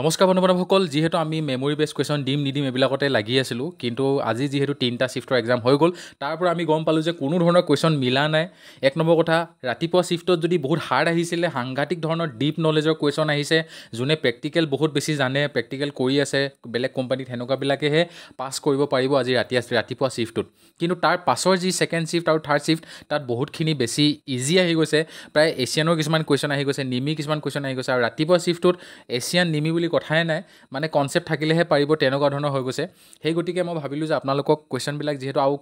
নমস্কাৰ বন্ধু বান্ধৱসকল যিহেতু আমি মেমৰি বেছ কুৱেশ্যন দিম নিদিম এইবিলাকতে লাগি আছিলোঁ কিন্তু আজি যিহেতু তিনিটা শ্বিফ্টৰ এক্সাম হৈ গ'ল তাৰ পৰা আমি গম পালোঁ যে কোনো ধৰণৰ কুৱেশ্যন মিলা নাই এক নম্বৰ কথা ৰাতিপুৱা শ্বিফ্টত যদি বহুত হাৰ্ড আহিছিলে সাংঘাতিক ধৰণৰ ডিপ নলেজৰ কুৱেশ্যন আহিছে যোনে প্ৰেক্টিকেল বহুত বেছি জানে প্ৰেক্টিকেল কৰি আছে বেলেগ কোম্পানীত সেনেকুৱাবিলাকেহে পাছ কৰিব পাৰিব আজি ৰাতি ৰাতিপুৱা শ্বিফ্টটোত কিন্তু তাৰ পাছৰ যি ছেকেণ্ড শ্বিফ্ট আৰু থাৰ্ড শ্বিফ্ট তাত বহুতখিনি বেছি ইজি আহি গৈছে প্ৰায় এছিয়ানৰ কিছুমান কুৱেশ্যন আহি গৈছে নিমি কিছুমান কুৱেশ্যন আহি গৈছে আৰু ৰাতিপুৱা শ্বিফ্টটোত এছিয়ান নিমি বুলি বুলি কথাই নাই মানে কনচেপ্ট থাকিলেহে পাৰিব তেনেকুৱা ধৰণৰ হৈ গৈছে সেই গতিকে মই ভাবিলোঁ যে আপোনালোকক কুৱেশ্যনবিলাক যিহেতু আৰু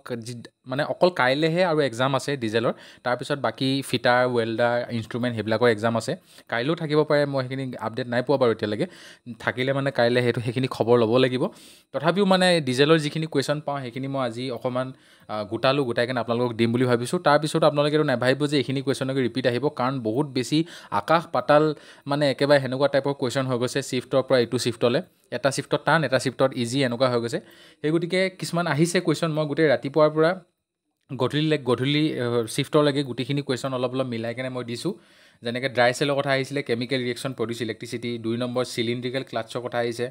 মানে অকল কাইলৈহে আৰু এক্সাম আছে ডিজেলৰ তাৰপিছত বাকী ফিটাৰ ৱেল্ডাৰ ইনষ্ট্ৰুমেণ্ট সেইবিলাকৰ এক্সাম আছে কাইলৈও থাকিব পাৰে মই সেইখিনি আপডেট নাই পোৱা বাৰু এতিয়ালৈকে থাকিলে মানে কাইলৈ সেইটো সেইখিনি খবৰ ল'ব লাগিব তথাপিও মানে ডিজেলৰ যিখিনি কুৱেশ্যন পাওঁ সেইখিনি মই আজি অকণমান গোটালোঁ গোটাই কিনে আপোনালোকক দিম বুলি ভাবিছোঁ তাৰপিছতো আপোনালোকে এইটো নাভাবিব যে এইখিনি কুৱেশ্যনলৈকে ৰিপিট আহিব কাৰণ বহুত বেছি আকাশ পাতাল মানে একেবাৰে সেনেকুৱা টাইপৰ কুৱেশ্যন হৈ গৈছে শ্বিফ্টৰ পৰা এইটো শ্বিফ্টলৈ এটা শ্বিফ্টত টান এটা শ্বিফ্টত ইজি এনেকুৱা হৈ গৈছে সেই গতিকে কিছুমান আহিছে কুৱেশ্যন মই গোটেই ৰাতিপুৱাৰ পৰা গধূলিলৈ গধূলি শ্বিফ্টলৈকে গোটেইখিনি কুৱেশ্যন অলপ অলপ মিলাই কেনে মই দিছোঁ যেনেকৈ ড্ৰাই চেলৰ কথা আহিছিলে কেমিকেল ৰিয়েকশ্যন প্ৰডিউচ ইলেক্ট্ৰিচিটি দুই নম্বৰ চিলিণ্ড্ৰিকেল ক্লাছৰ কথা আহিছে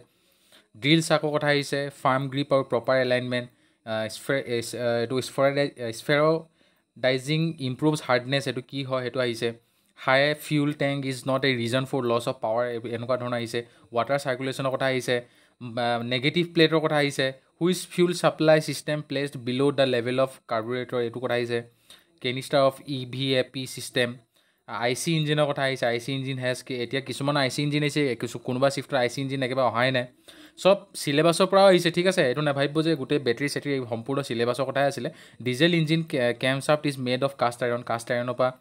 ড্ৰিল চাকৰ কথা আহিছে ফাৰ্ম গ্ৰীপ আৰু প্ৰপাৰ এলাইনমেণ্ট স্ফে এইটো স্ফৰাইডাই স্ফেৰডাইজিং ইম্প্ৰুভছ হাৰ্ডনেছ এইটো কি হয় সেইটো আহিছে high fuel tank is not a reason for loss of power এনেকুৱা ধৰণৰ আহিছে ৱাটাৰ চাৰ্কুলেশ্যনৰ কথা আহিছে নেগেটিভ প্লেটৰ কথা আহিছে which fuel supply system placed below' the level of carburettor এইটো কথা আহিছে canister of E V A P system I C ইঞ্জিনৰ কথা আহিছে আই চি ইঞ্জিন হেজ এতিয়া কিছুমান আই চি ইঞ্জিন আহিছে কিছু কোনোবা ছিফ্টৰ আই চি ইঞ্জিন একেবাৰে অহাই নাই চব চিলেবাছৰ পৰাও আহিছে ঠিক আছে এইটো নাভাবিব যে গোটেই বেটেৰী চেটেৰী সম্পূৰ্ণ চিলেবাছৰ কথাই আছিলে diesel engine cam shaft is made of cast iron cast আইৰণৰ পৰা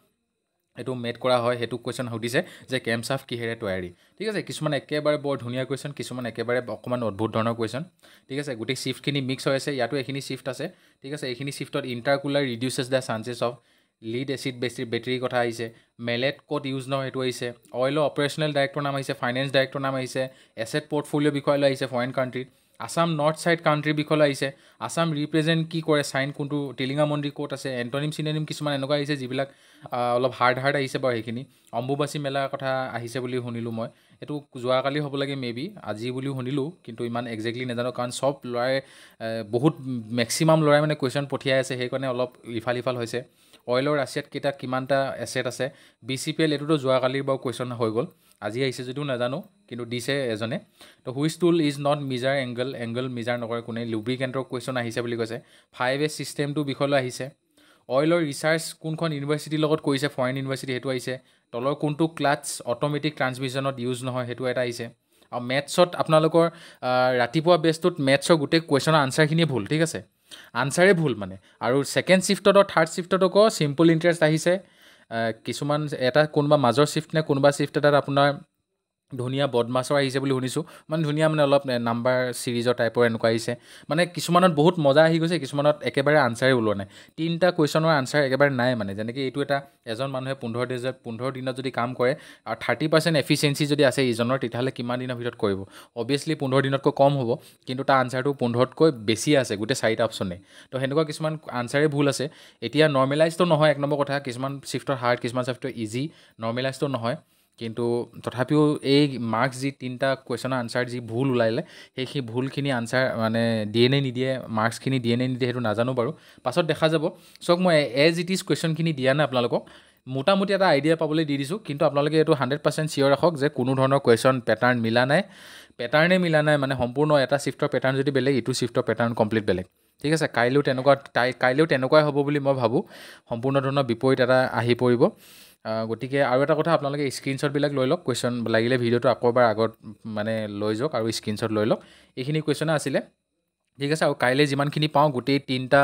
এইটো মেড কৰা হয় সেইটো কুৱেশ্যন সুধিছে যে কেমচাফ কিহেৰে তৈয়াৰী ঠিক আছে কিছুমান একেবাৰে বৰ ধুনীয়া কুৱেশ্যন কিছুমান একেবাৰে অকণমান অদ্ভুত ধৰণৰ কুৱেশ্যন ঠিক আছে গোটেই শ্বিফ্টখিনি মিক্স হৈ আছে ইয়াতো এইখিনি চিফ্ট আছে ঠিক আছে এইখিনি চিফ্টত intercooler reduces the chances of lead acid বেছি বেটেৰীৰ কথা আহিছে মেলেট ক'ত ইউজ নহয় সেইটো আহিছে অইলৰ অপাৰেশ্যনেল ডাইৰেক্টৰ নাম আহিছে ফাইনেন্স ডাইৰেক্টৰ নাম আহিছে এছেট পৰ্টফলিঅ' বিষয়লৈ আহিছে ফৰেইন কাণ্ট্ৰিত আছাম নৰ্থ ছাইড কাউণ্ট্ৰিৰ বিষয়লৈ আহিছে আছাম ৰিপ্ৰেজেণ্ট কি কৰে চাইন কোনটো টিলিঙা মন্দিৰ ক'ত আছে এণ্টনিম চিনেনিম কিছুমান এনেকুৱা আহিছে যিবিলাক অলপ হাৰ্ড হাৰ্ড আহিছে বাৰু সেইখিনি অম্বুবাচী মেলাৰ কথা আহিছে বুলি শুনিলোঁ মই এইটো যোৱাকালি হ'ব লাগে মে বি আজি বুলিও শুনিলোঁ কিন্তু ইমান একজেক্টলি নাজানো কাৰণ চব ল'ৰাই বহুত মেক্সিমাম ল'ৰাই মানে কুৱেশ্যন পঠিয়াই আছে সেইকাৰণে অলপ ইফাল ইফাল হৈছে অইলৰ ৰাছিয়াত কেইটা কিমানটা এছেট আছে বি চি পি এল এইটোতো যোৱাকালিৰ বাৰু কুৱেশ্যন হৈ গ'ল আজি আহিছে যদিও নাজানো কিন্তু দিছে এজনে তো which tool is not measure angle angle measure নকৰে কোনে লুব্ৰিকেণ্টৰ কুৱেশ্যন আহিছে বুলি কৈছে ফাইভ এ ছিষ্টেমটোৰ বিষয়লৈ আহিছে অইলৰ ৰিচাৰ্চ কোনখন ইউনিভাৰ্চিটিৰ লগত কৰিছে ফৰেন ইউনিভাৰ্চিটি সেইটো আহিছে তলৰ কোনটো ক্লাছ অট'মেটিক ট্ৰান্সমিশ্যনত ইউজ নহয় সেইটো এটা আহিছে আৰু মেথছত আপোনালোকৰ ৰাতিপুৱা বেচটোত মেথছৰ গোটেই কুৱেশ্যনৰ আনচাৰখিনিয়ে ভুল ঠিক আছে আনচাৰে ভুল মানে আৰু ছেকেণ্ড শ্বিফ্টত আৰু থাৰ্ড শ্বিফ্টত আকৌ চিম্পল ইণ্টাৰেষ্ট আহিছে কিছুমান এটা কোনোবা মাজৰ শ্বিফ্ট নে কোনোবা শ্বিফ্ট এটাত আপোনাৰ ধুনীয়া বদমাছৰ আহিছে বুলি শুনিছোঁ মানে ধুনীয়া মানে অলপ নাম্বাৰ ছিৰিজৰ টাইপৰ এনেকুৱা আহিছে মানে কিছুমানত বহুত মজা আহি গৈছে কিছুমানত একেবাৰে আনচাৰেই ওলোৱা নাই তিনিটা কুৱেশ্যনৰ আনচাৰ একেবাৰে নাই মানে যেনেকৈ এইটো এটা এজন মানুহে পোন্ধৰ দিন পোন্ধৰ দিনত যদি কাম কৰে আৰু থাৰ্টি পাৰ্চেণ্ট এফিচিয়েঞ্চি যদি আছে ইজনৰ তেতিয়াহ'লে কিমান দিনৰ ভিতৰত কৰিব অভিয়াছলি পোন্ধৰ দিনতকৈ কম হ'ব কিন্তু তাৰ আনচাৰটো পোন্ধৰতকৈ বেছি আছে গোটেই চাৰিটা অপশ্যনেই তো সেনেকুৱা কিছুমান আনচাৰেই ভুল আছে এতিয়া নৰ্মেলাইজটো নহয় এক নম্বৰ কথা কিছুমান শ্বিফ্টৰ হাৰ্ড কিছুমান শ্বিফ্টৰ ইজি নৰ্মেলাইজটো নহয় কিন্তু তথাপিও এই মাৰ্কছ যি তিনিটা কুৱেশ্যনৰ আনচাৰ যি ভুল ওলালে সেই সেই ভুলখিনি আনচাৰ মানে দিয়ে নে নিদিয়ে মাৰ্কছখিনি দিয়ে নে নিদিয়ে সেইটো নাজানো বাৰু পাছত দেখা যাব চাওক মই এজ ইট ইজ কুৱেশ্যনখিনি দিয়া নাই আপোনালোকক মোটামুটি এটা আইডিয়া পাবলৈ দি দিছোঁ কিন্তু আপোনালোকে এইটো হাণ্ড্ৰেড পাৰ্চেণ্ট চিয়ৰ ৰাখক যে কোনো ধৰণৰ কুৱেশ্যন পেটাৰ্ণ মিলা নাই পেটাৰ্ণেই মিলা নাই মানে সম্পূৰ্ণ এটা শ্বিফ্টৰ পেটাৰ্ণ যদি বেলেগ ইটো শ্বিফ্টৰ পেটাৰ্ণ কমপ্লিট বেলেগ ঠিক আছে কাইলৈও তেনেকুৱা কাইলৈও তেনেকুৱাই হ'ব বুলি মই ভাবোঁ সম্পূৰ্ণ ধৰণৰ বিপৰীত এটা আহি পৰিব গতিকে আৰু এটা কথা আপোনালোকে স্ক্ৰীণশ্বটবিলাক লৈ লওক কুৱেশ্যন লাগিলে ভিডিঅ'টো আকৌ এবাৰ আগত মানে লৈ যাওক আৰু স্ক্ৰীণশ্বট লৈ লওক এইখিনি কুৱেশ্যনে আছিলে ঠিক আছে আৰু কাইলৈ যিমানখিনি পাওঁ গোটেই তিনিটা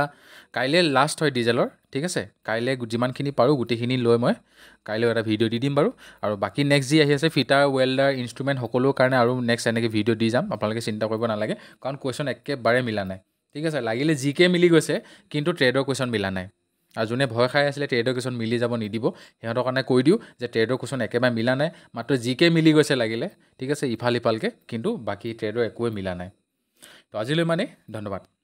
কাইলৈ লাষ্ট হয় ডিজেলৰ ঠিক আছে কাইলৈ যিমানখিনি পাৰোঁ গোটেইখিনি লৈ মই কাইলৈ এটা ভিডিঅ' দি দিম বাৰু আৰু বাকী নেক্সট যি আহি আছে ফিটাৰ ৱেল্ডাৰ ইনষ্ট্ৰুমেণ্ট সকলোৰ কাৰণে আৰু নেক্সট এনেকৈ ভিডিঅ' দি যাম আপোনালোকে চিন্তা কৰিব নালাগে কাৰণ কুৱেশ্যন একেবাৰে মিলা নাই ঠিক আছে লাগিলে জি কে মিলি গৈছে কিন্তু ট্ৰেডৰ কুৱেশ্যন মিলা নাই আৰু যোনে ভয় খাই আছিলে ট্ৰেডৰ কিছুমান মিলি যাব নিদিব সিহঁতৰ কাৰণে কৈ দিওঁ যে ট্ৰেডৰ কুশ্যন একেবাৰে মিলা নাই মাত্ৰ জিকে মিলি গৈছে লাগিলে ঠিক আছে ইফাল সিফালকৈ কিন্তু বাকী ট্ৰেডৰ একোৱে মিলা নাই তো আজিলৈ মানে ধন্যবাদ